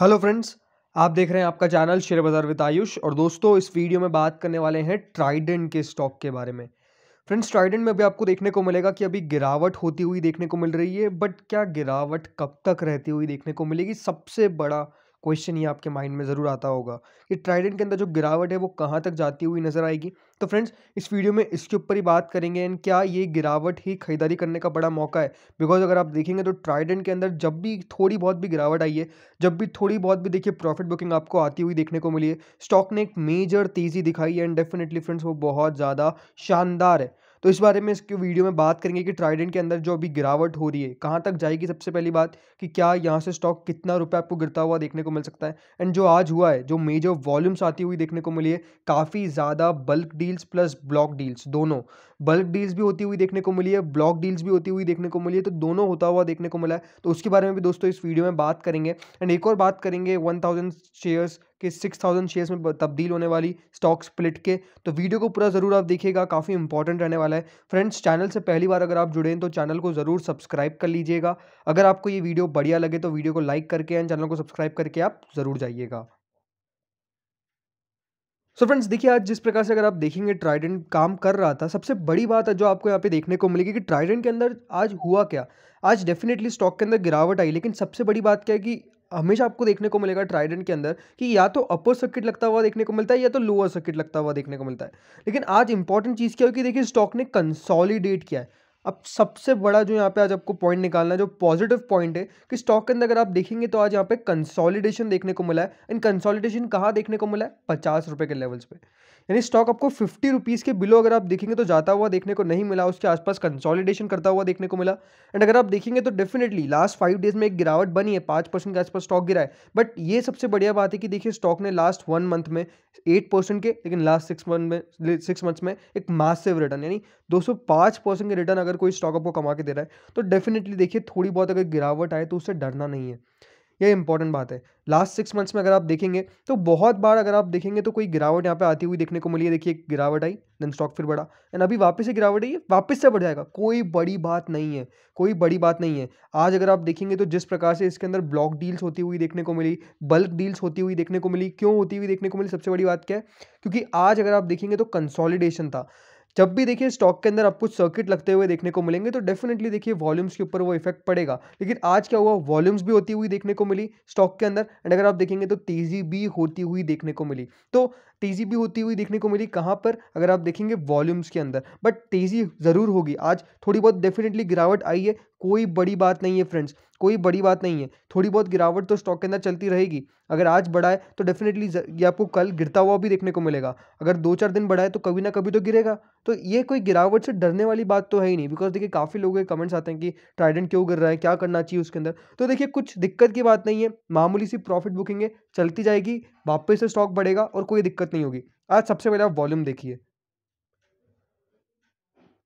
hello friends आप देख रहे हैं आपका चैनल शेयर बाज़ार विद आयुष और दोस्तों इस वीडियो में बात करने वाले हैं ट्राइडेंट के स्टॉक के बारे में फ्रेंड्स ट्राइडेंट में भी आपको देखने को मिलेगा कि अभी गिरावट होती हुई देखने को मिल रही है बट क्या गिरावट कब तक रहती हुई देखने को मिलेगी सबसे बड़ा क्वेश्चन ये आपके माइंड में ज़रूर आता होगा कि ट्राइडेंट के अंदर जो गिरावट है वो कहाँ तक जाती हुई नज़र आएगी तो फ्रेंड्स इस वीडियो में इसके ऊपर ही बात करेंगे एंड क्या ये गिरावट ही खरीदारी करने का बड़ा मौका है बिकॉज अगर आप देखेंगे तो ट्राइडेंट के अंदर जब भी थोड़ी बहुत भी गिरावट आई है जब भी थोड़ी बहुत भी देखिए प्रॉफिट बुकिंग आपको आती हुई देखने को मिली है स्टॉक ने एक मेजर तेज़ी दिखाई है एंड डेफिनेटली फ्रेंड्स वो बहुत ज़्यादा शानदार है तो इस बारे में इसके वीडियो में बात करेंगे कि ट्राइडेंट के अंदर जो अभी गिरावट हो रही है कहाँ तक जाएगी सबसे पहली बात कि क्या यहाँ से स्टॉक कितना रुपये आपको गिरता हुआ देखने को मिल सकता है एंड जो आज हुआ है जो मेजर वॉल्यूम्स आती हुई देखने को मिली है काफ़ी ज़्यादा bulk deals plus block deals दोनों बल्क डील्स भी होती हुई देखने को मिली है ब्लॉक डील्स भी होती हुई देखने को मिली है तो दोनों होता हुआ देखने को मिला है तो उसके बारे में भी दोस्तों इस वीडियो में बात करेंगे एंड एक और बात करेंगे वन थाउजेंड शेयर्स कि सिक्स थाउजेंड शेयर्स में तब्दील होने वाली स्टॉक स्प्लिट के तो वीडियो को पूरा ज़रूर आप देखिएगा काफ़ी इंपॉर्टेंट रहने वाला है फ्रेंड्स चैनल से पहली बार अगर आप जुड़े हैं तो चैनल को ज़रूर सब्सक्राइब कर लीजिएगा अगर आपको ये वीडियो बढ़िया लगे तो वीडियो को लाइक करके एंड चैनल को सब्सक्राइब करके आप ज़रूर जाइएगा सो फ्रेंड्स देखिए आज जिस प्रकार से अगर आप देखेंगे ट्राइडेंट काम कर रहा था सबसे बड़ी बात है जो आपको यहाँ पे देखने को मिलेगी कि ट्राइडेंट के अंदर आज हुआ क्या आज डेफिनेटली स्टॉक के अंदर गिरावट आई लेकिन सबसे बड़ी बात क्या है कि हमेशा आपको देखने को मिलेगा ट्राइडेंट के अंदर कि या तो अपर सर्किट लगता हुआ देखने को मिलता है या तो लोअर सर्किट लगता हुआ देखने को मिलता है लेकिन आज इंपॉर्टेंट चीज़ क्या हो कि देखिए स्टॉक ने कंसोलिडेट किया है अब सबसे बड़ा जो यहाँ पे आज आपको पॉइंट निकालना है जो पॉजिटिव पॉइंट है कि स्टॉक के अंदर अगर आप देखेंगे तो आज यहाँ पे कंसोलिडेशन देखने को मिला है एंड कंसोलिडेशन कहाँ देखने को मिला है पचास रुपये के लेवल्स पे यानी स्टॉक आपको फिफ्टी रुपीज़ के बिलो अगर आप देखेंगे तो जाता हुआ देखने को नहीं मिला उसके आसपास कंसॉलिडेशन करता हुआ देखने को मिला एंड अगर आप देखेंगे तो डेफिनेटली लास्ट फाइव डेज में एक गिरावट बनी है पाँच परसेंट के आसपास स्टॉक गिरा है बट ये सबसे बढ़िया बात है कि देखिए स्टॉक ने लास्ट वन मंथ में एट परसेंट के लेकिन लास्ट सिक्स मंथ में सिक्स मंथ्स में एक मासिव रिटर्न यानी 205 परसेंट के रिटर्न अगर कोई स्टॉक आपको कमा के दे रहा है तो डेफिनेटली देखिए थोड़ी बहुत अगर गिरावट आए तो उससे डरना नहीं है ये इंपॉर्टेंट बात है लास्ट सिक्स मंथ्स में अगर आप देखेंगे तो बहुत बार अगर आप देखेंगे तो कोई गिरावट यहाँ पे आती हुई देखने को मिली है देखिए गिरावट आई देन स्टॉक फिर बढ़ा एंड अभी वापस से गिरावट आई है वापस से बढ़ जाएगा कोई बड़ी बात नहीं है कोई बड़ी बात नहीं है आज अगर आप देखेंगे तो जिस प्रकार से इसके अंदर ब्लॉक डील्स होती हुई देखने को मिली बल्क डील्स होती हुई देखने को मिली क्यों होती हुई देखने को मिली सबसे बड़ी बात क्या है क्योंकि आज अगर आप देखेंगे तो कंसॉलिडेशन था जब भी देखिए स्टॉक के अंदर आपको सर्किट लगते हुए देखने को मिलेंगे तो डेफिनेटली देखिए वॉल्यूम्स के ऊपर वो इफेक्ट पड़ेगा लेकिन आज क्या हुआ वॉल्यूम्स भी होती हुई देखने को मिली स्टॉक के अंदर एंड अगर आप देखेंगे तो तेज़ी भी होती हुई देखने को मिली तो तेज़ी भी होती हुई देखने को मिली कहाँ पर अगर आप देखेंगे वॉल्यूम्स के अंदर बट तेज़ी ज़रूर होगी आज थोड़ी बहुत डेफिनेटली गिरावट आई है कोई बड़ी बात नहीं है फ्रेंड्स कोई बड़ी बात नहीं है थोड़ी बहुत गिरावट तो स्टॉक के अंदर चलती रहेगी अगर आज बढ़ाए तो डेफिनेटली ये आपको कल गिरता हुआ भी देखने को मिलेगा अगर दो चार दिन बढ़ाए तो कभी ना कभी तो गिरेगा तो ये कोई गिरावट से डरने वाली बात तो है ही नहीं बिकॉज देखिए काफ़ी लोगों के कमेंट्स आते हैं कि ट्राइडेंट क्यों गिर रहा है क्या करना चाहिए उसके अंदर तो देखिए कुछ दिक्कत की बात नहीं है मामूली सी प्रॉफिट बुकिंग है चलती जाएगी वापस से स्टॉक बढ़ेगा और कोई दिक्कत नहीं होगी आज सबसे पहले आप वॉल्यूम देखिए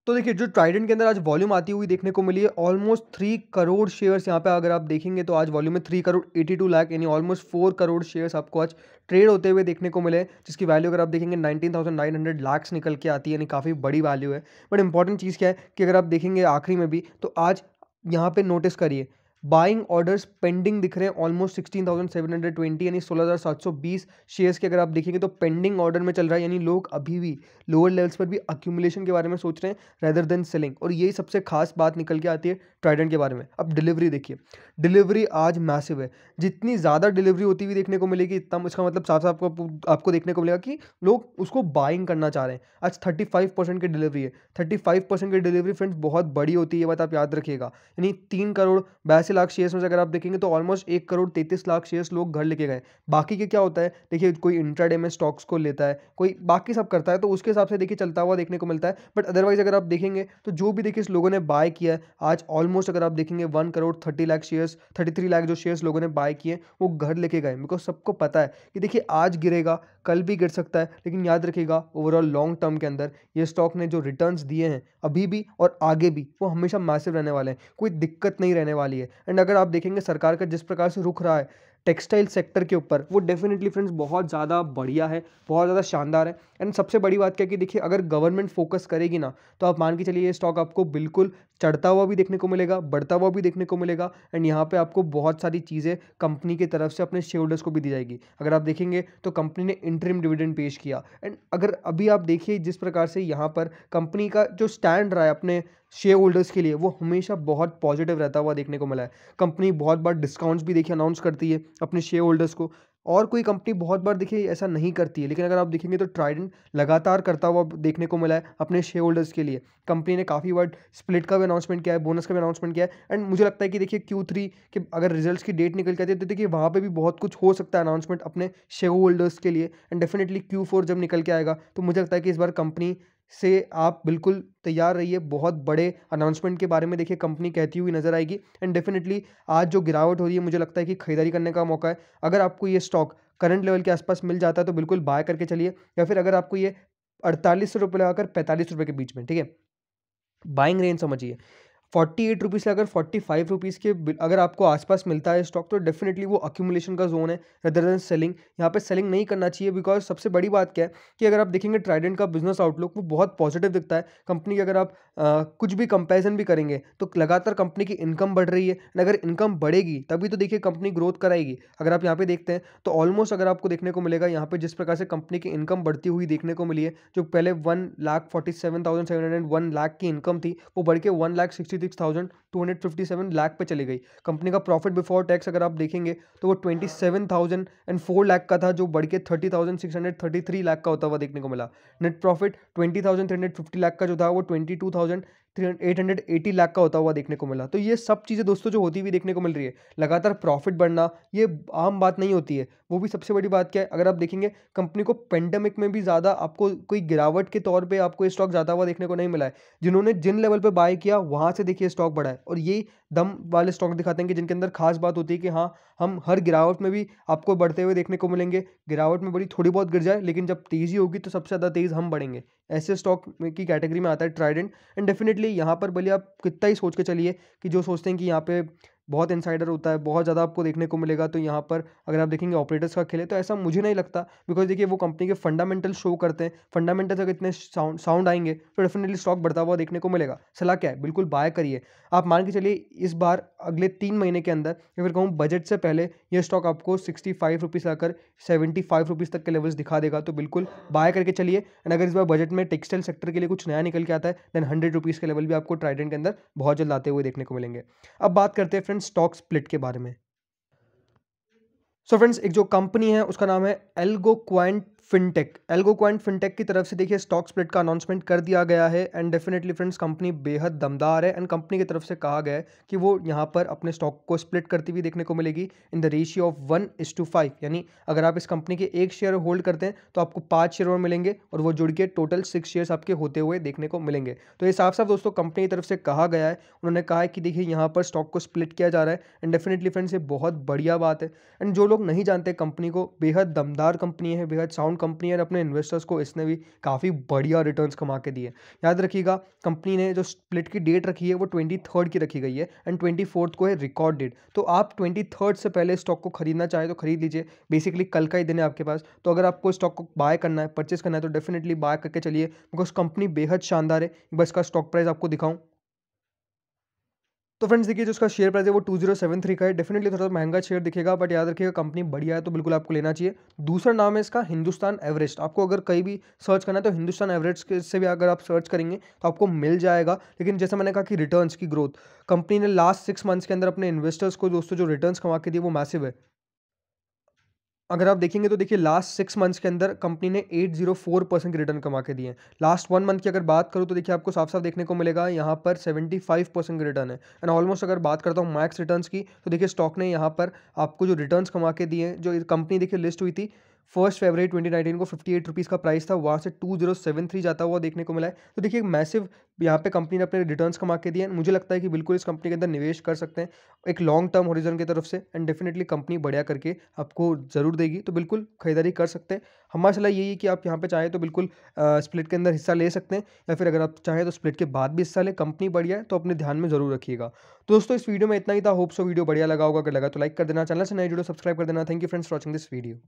तो देखिए जो ट्राइडेंट के अंदर आज वॉल्यूम आती हुई देखने को मिली है ऑलमोस्ट थ्री करोड़ शेयर्स यहाँ पे अगर आप देखेंगे तो आज वॉल्यूम में three crore eighty two lakh यानी ऑलमोस्ट फोर करोड़ शेयर्स आपको आज ट्रेड होते हुए देखने को मिले जिसकी वैल्यू अगर आप देखेंगे nineteen thousand nine hundred lakhs निकल के आती है यानी काफ़ी बड़ी वैल्यू है बट इंपॉर्टेंट चीज़ क्या है कि अगर आप देखेंगे आखिरी में भी तो आज यहाँ पर नोटिस करिए बाइंग ऑर्डर्स पेंडिंग दिख रहे हैं almost sixteen thousand seven hundred twenty यानी सोलह हज़ार सात सौ बीस शेयर्स के अगर आप देखेंगे तो पेंडिंग ऑर्डर में चल रहा है यानी लोग अभी भी लोअर लेवल्स पर भी अक्यूमुलेशन के बारे में सोच रहे हैं रेदर देन सेलिंग और यही सबसे खास बात निकल के आती है ट्राइडेंट के बारे में अब डिलीवरी देखिए डिलीवरी आज मैसिव है जितनी ज़्यादा डिलीवरी होती हुई देखने को मिलेगी इतना इसका मतलब साफ साफ आपको देखने को मिलेगा कि लोग उसको बाइंग करना चाह रहे हैं आज थर्टी फाइव परसेंट की डिलीवरी है थर्टी फाइव परसेंट की डिलीवरी फ्रेंड्स बहुत बड़ी होती है ये बात आप याद रखिएगा यानी तीन करोड़ बैसे लाख शेयर्स में अगर आप देखेंगे तो ऑलमोस्ट एक करोड़ तैतीस लाख शेयर्स लोग घर लेके गए बाकी के क्या होता है देखिए कोई इंट्राडे में स्टॉक्स को लेता है कोई बाकी सब करता है तो उसके हिसाब से देखिए चलता हुआ देखने को मिलता है बट अदरवाइज अगर आप देखेंगे तो जो भी देखिए इस लोगों ने बाय किया है आज ऑलमोस्ट अगर आप देखेंगे one crore thirty lakh shares thirty three lakh जो शेयर्स लोगों ने बाय किए वो घर लेके गए बिकॉज सबको पता है कि देखिए आज गिरेगा कल भी गिर सकता है लेकिन याद रखेगा ओवरऑल लॉन्ग टर्म के अंदर ये स्टॉक ने जो रिटर्न्स दिए हैं अभी भी और आगे भी वो हमेशा मैसिव रहने वाले हैं कोई दिक्कत नहीं रहने वाली है एंड अगर आप देखेंगे सरकार का जिस प्रकार से रुख रहा है टेक्सटाइल सेक्टर के ऊपर वो डेफिनेटली फ्रेंड्स बहुत ज़्यादा बढ़िया है बहुत ज़्यादा शानदार है एंड सबसे बड़ी बात क्या कि देखिए अगर गवर्नमेंट फोकस करेगी ना तो आप मान के चलिए ये स्टॉक आपको बिल्कुल चढ़ता हुआ भी देखने को मिलेगा बढ़ता हुआ भी देखने को मिलेगा एंड यहाँ पे आपको बहुत सारी चीज़ें कंपनी की तरफ से अपने शेयर होल्डर्स को भी दी जाएगी अगर आप देखेंगे तो कंपनी ने इंटरिम डिविडेंड पेश किया एंड अगर अभी आप देखिए जिस प्रकार से यहाँ पर कंपनी का जो स्टैंड रहा है अपने शेयर होल्डर्स के लिए वो हमेशा बहुत पॉजिटिव रहता हुआ देखने को मिला है कंपनी बहुत बार डिस्काउंट्स भी देखिए अनाउंस करती है अपने शेयर होल्डर्स को और कोई कंपनी बहुत बार देखिए ऐसा नहीं करती है लेकिन अगर आप देखेंगे तो ट्राइडेंट लगातार करता हुआ देखने को मिला है अपने शेयर होल्डर्स के लिए कंपनी ने काफ़ी बार स्प्लिट का भी अनाउंसमेंट किया है बोनस का भी अनाउंसमेंट किया है एंड मुझे लगता है कि देखिए क्यू थ्री के अगर रिजल्ट्स की डेट निकल जाती है तो देखिए वहाँ पर भी बहुत कुछ हो सकता है अनाउंसमेंट अपने शेयर होल्डर्स के लिए एंड डेफिनेटली क्यू फोर जब निकल के आएगा तो मुझे लगता है कि इस बार कंपनी से आप बिल्कुल तैयार रहिए बहुत बड़े अनाउंसमेंट के बारे में देखिए कंपनी कहती हुई नज़र आएगी एंड डेफिनेटली आज जो गिरावट हो रही है मुझे लगता है कि खरीदारी करने का मौका है अगर आपको ये स्टॉक करंट लेवल के आसपास मिल जाता है तो बिल्कुल बाय करके चलिए या फिर अगर आपको ये अड़तालीस सौ रुपये लगाकर पैंतालीस रुपये के बीच में ठीक है बाइंग रेंज समझिए फोर्टी एट रुपीज़ से अगर फोर्टी फाइव रुपीज़ के अगर आपको आसपास मिलता है स्टॉक तो डेफिनेटली वो अक्यूमुलेशन का जोन है रदर देन सेलिंग यहाँ पे सेलिंग नहीं करना चाहिए बिकॉज सबसे बड़ी बात क्या है कि अगर आप देखेंगे ट्राइडेंट का बिजनेस आउटलुक वो बहुत पॉजिटिव दिखता है कंपनी की अगर आप आ, कुछ भी कंपेरिजन भी करेंगे तो लगातार कंपनी की इनकम बढ़ रही है एंड अगर इनकम बढ़ेगी तभी तो देखिए कंपनी ग्रोथ कराएगी अगर आप यहाँ पे देखते हैं तो ऑलमोस्ट अगर आपको देखने को मिलेगा यहाँ पर जिस प्रकार से कंपनी की इनकम बढ़ती हुई देखने को मिली है जो पहले one lakh forty seven thousand seven hundred one lakh की इनकम थी वो बढ़ के one lakh sixty six thousand two hundred fifty seven lakh पे चली गई कंपनी का प्रॉफिट बिफोर टैक्स अगर आप देखेंगे तो वो twenty seven thousand and four lakh का था जो बढ़ के thirty thousand six hundred thirty three lakh का होता हुआ देखने को मिला net profit twenty thousand three hundred fifty lakh का जो था वो twenty two thousand eight hundred lakh का होता हुआ देखने को मिला तो ये सब चीज़ें दोस्तों जो होती हुई देखने को मिल रही है लगातार प्रॉफिट बढ़ना ये आम बात नहीं होती है वो भी सबसे बड़ी बात क्या है अगर आप देखेंगे कंपनी को पेंडेमिक में भी ज़्यादा आपको कोई गिरावट के तौर पर आपको स्टॉक ज़्यादा हुआ देखने को नहीं मिला है जिन्होंने जिन लेवल पर बाय किया वहाँ से देखिए स्टॉक बढ़ा है और ये दम वाले स्टॉक दिखाते हैं कि जिनके अंदर खास बात होती है कि हाँ हम हर गिरावट में भी आपको बढ़ते हुए देखने को मिलेंगे गिरावट में बड़ी थोड़ी बहुत गिर जाए लेकिन जब तेज़ी होगी तो सबसे ज़्यादा तेज़ हम बढ़ेंगे ऐसे स्टॉक की कैटेगरी में आता है ट्राइडेंट एंड डेफिनेटली यहाँ पर भले आप कितना ही सोच के चलिए कि जो सोचते हैं कि यहाँ पे बहुत इनसाइडर होता है बहुत ज़्यादा आपको देखने को मिलेगा तो यहाँ पर अगर आप देखेंगे ऑपरेटर्स का खेले तो ऐसा मुझे नहीं लगता बिकॉज देखिए वो कंपनी के फंडामेंटल शो करते हैं फंडामेंटल्स अगर इतने साउंड साउंड आएंगे तो डेफिनेटली स्टॉक बढ़ता हुआ देखने को मिलेगा सलाह क्या है बिल्कुल बाय करिए आप मान के चलिए इस बार अगले तीन महीने के अंदर या फिर कहूँ बजट से पहले यह स्टॉक आपको सिक्सटी फाइव रुपीज़ आकर सेवेंटी फाइव रुपीज़ तक के लेवल्स दिखा देगा तो बिल्कुल बाय करके चलिए एंड अगर इस बार बजट में टेक्सटाइल सेक्टर के लिए कुछ नया निकल के आता है देन हंड्रेड रुपीज़ के लेवल भी आपको ट्राइडेंट के अंदर बहुत जल्द आते हुए देखने को मिलेंगे अब बात करते हैं फ्रेंड स्टॉक स्प्लिट के बारे में सो so फ्रेंड्स एक जो कंपनी है उसका नाम है एल्गो क्वाइंट फिनटेक एल्गो क्वाइंट फिनटेक की तरफ से देखिए स्टॉक स्प्लिट का अनाउंसमेंट कर दिया गया है एंड डेफिनेटली फ्रेंड्स कंपनी बेहद दमदार है एंड कंपनी की तरफ से कहा गया है कि वो यहाँ पर अपने स्टॉक को स्प्लिट करती हुई देखने को मिलेगी in the ratio of one is to five यानी अगर आप इस कंपनी के एक शेयर होल्ड करते हैं तो आपको पाँच शेयर और मिलेंगे और वो जुड़ के टोटल सिक्स शेयर्स आपके होते हुए देखने को मिलेंगे तो ये साफ साफ दोस्तों कंपनी की तरफ से कहा गया है उन्होंने कहा है कि देखिए यहाँ पर स्टॉक को स्प्लिट किया जा रहा है एंड डेफिनेटली फ्रेंड्स ये बहुत बढ़िया बात है एंड जो लोग नहीं जानते कंपनी को बेहद दमदार कंपनी है बेहद साउंड डाउन कंपनी है अपने इन्वेस्टर्स को इसने भी काफ़ी बढ़िया रिटर्न कमा के दिए याद रखिएगा कंपनी ने जो स्प्लिट की डेट रखी है वो ट्वेंटी की रखी गई है एंड ट्वेंटी को है रिकॉर्ड डेट तो आप ट्वेंटी से पहले स्टॉक को खरीदना चाहें तो खरीद लीजिए बेसिकली कल का ही दिन है आपके पास तो अगर आपको स्टॉक को बाय करना है परचेस करना है तो डेफिनेटली बाय करके चलिए बिकॉज कंपनी बेहद शानदार है बस का स्टॉक प्राइस आपको दिखाऊं तो फ्रेंड्स देखिए जो उसका शेयर प्राइस है वो टू जीरो सेवन थ्री का है डेफिनेटली थोड़ा सा महंगा शेयर दिखेगा बट याद रखिएगा कंपनी बढ़िया है तो बिल्कुल आपको लेना चाहिए दूसरा नाम है इसका हिंदुस्तान एवरेस्ट आपको अगर कहीं भी सर्च करना है तो हिंदुस्तान एवरेस्ट से भी अगर आप सर्च करेंगे तो आपको मिल जाएगा लेकिन जैसे मैंने कहा कि रिटर्न की ग्रोथ कंपनी ने लास्ट सिक्स मंथ्स के अंदर अपने इन्वेस्टर्स को दोस्तों जो रिटर्न कमा के दिए वो मैसिव है अगर आप देखेंगे तो देखिए लास्ट सिक्स मंथ्स के अंदर कंपनी ने एट जीरो फोर परसेंट के रिटर्न कमा के दिए हैं लास्ट वन मंथ की अगर बात करूँ तो देखिए आपको साफ साफ देखने को मिलेगा यहाँ पर सेवेंटी फाइव परसेंट के रिटर्न है एंड ऑलमोस्ट अगर बात करता हूँ मैक्स रिटर्न्स की तो देखिए स्टॉक ने यहाँ पर आपको जो रिटर्न्स कमा के दिए जो कंपनी देखिए लिस्ट हुई थी फर्स्ट फरवरी 2019 को फिफ्टी एट रुपीज़ का प्राइस था वहाँ से टू जीरो सेवन थ्री जाता हुआ देखने को मिला है तो देखिए एक मैसिव यहाँ पे कंपनी ने अपने रिटर्न्स कमा के दिए मुझे लगता है कि बिल्कुल इस कंपनी के अंदर निवेश कर सकते हैं एक लॉन्ग टर्म होरिजन की तरफ से एंड डेफिनेटली कंपनी बढ़िया करके आपको ज़रूर देगी तो बिल्कुल खरीदारी कर सकते हैं हमारा सलाह यही है कि आप यहाँ पर चाहें तो बिल्कुल स्प्लिट के अंदर हिस्सा ले सकते हैं या फिर अगर आप चाहें तो स्प्लिट के बाद भी हिस्सा लें कंपनी बढ़िया है तो अपने ध्यान में जरूर रखिएगा तो दोस्तों इस वीडियो में इतना ही था होप सो वीडियो बढ़िया लगा होगा अगर लगा तो लाइक कर देना चैनल से नए जुड़ो सब्सक्राइब कर देना thank you friends watching this video